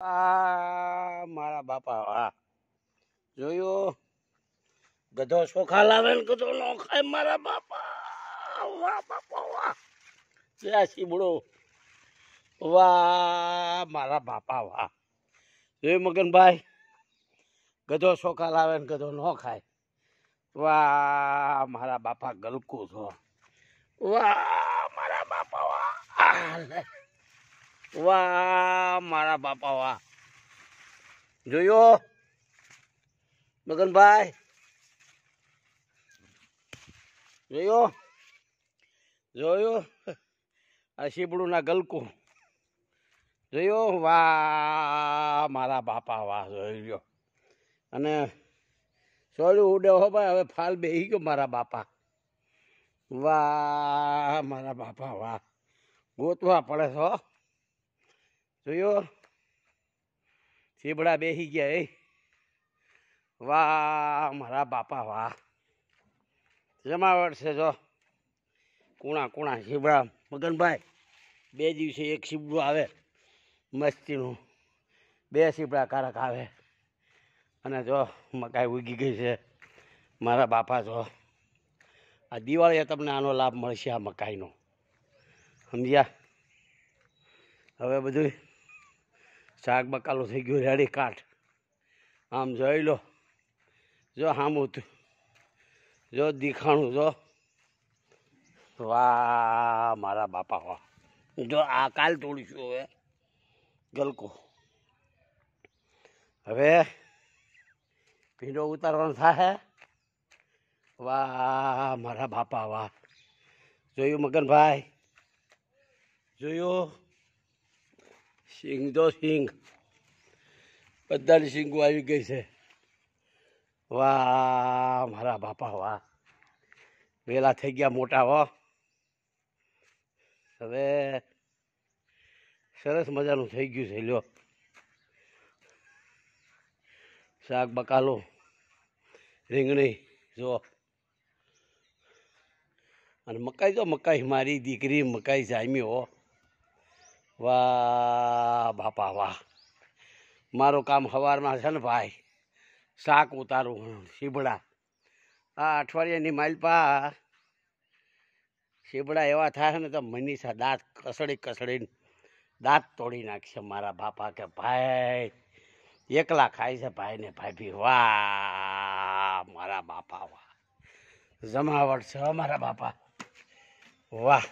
આ મારા બાપા આ જોયો ગધો શોખા લાવે ને ગધો નો ખાય મારા બાપા વાહ બાપા વાહ ત્યાં સીબડો વાહ મારા બાપા વાહ જોયું મગનભાઈ ગધો ચોખા લાવે ને ગધો નો ખાય વાહ મારા બાપા ગલકું છો વાહ મારા બાપા વાહ વા મારા બાપા વાહ જોયો મગનભાઈ જોયો જોયો આ ના ગલકું જોયો વા મારા બાપા વાહ જોઈ ગયો અને સોયડું ઉડે હો ભાઈ હવે ફાલ બેહી ગયો મારા બાપા વાહ મારા બાપા વાહ ગોતવા પડે છો જોયો સીબડા બેસી ગયા એ વાહ મારા બાપા વાહ જમાવટ છે જો કુણા કુણા સીબડા મગનભાઈ બે દિવસે એક સીબડું આવે મસ્તીનું બે સીબડા કારક આવે અને જો મકાઈ ઉગી ગઈ છે મારા બાપા જો આ દિવાળીએ તમને આનો લાભ મળશે આ મકાઈનો સમજ્યા હવે બધું શાક બકાલો થઈ ગયો રેડી કાઠ આમ જોઈ લો જો હામું જો દેખાણું જો વાહ મારા બાપા વાહ જો આ કાલ તોડીશું હવે ગલકો હવે ભીંડો ઉતારવાનો થાય વાહ મારા બાપા વાહ જોયું મગનભાઈ જોયું સિંગ તો સિંગ બધાની સિંગો આવી ગઈ છે વાહ મારા બાપા વાહ વેલા થઈ ગયા મોટા હો હવે સરસ મજાનું થઈ ગયું છે લ્યો શાક બકાલો રીંગણી જો અને મકાઈ તો મકાઈ મારી દીકરી મકાઈ જામી હો વાહ બાપા વાહ મારું કામ સવારમાં છે ને ભાઈ શાક ઉતારું શીબડા આ અઠવાડિયાની માલપા સીબડા એવા થાય ને તો મનીષા દાંત કસડી કસડીને દાંત તોડી નાખશે મારા બાપા કે ભાઈ એકલા ખાય છે ભાઈને ભી વાહ મારા બાપા વાહ જમાવટ છે મારા બાપા વાહ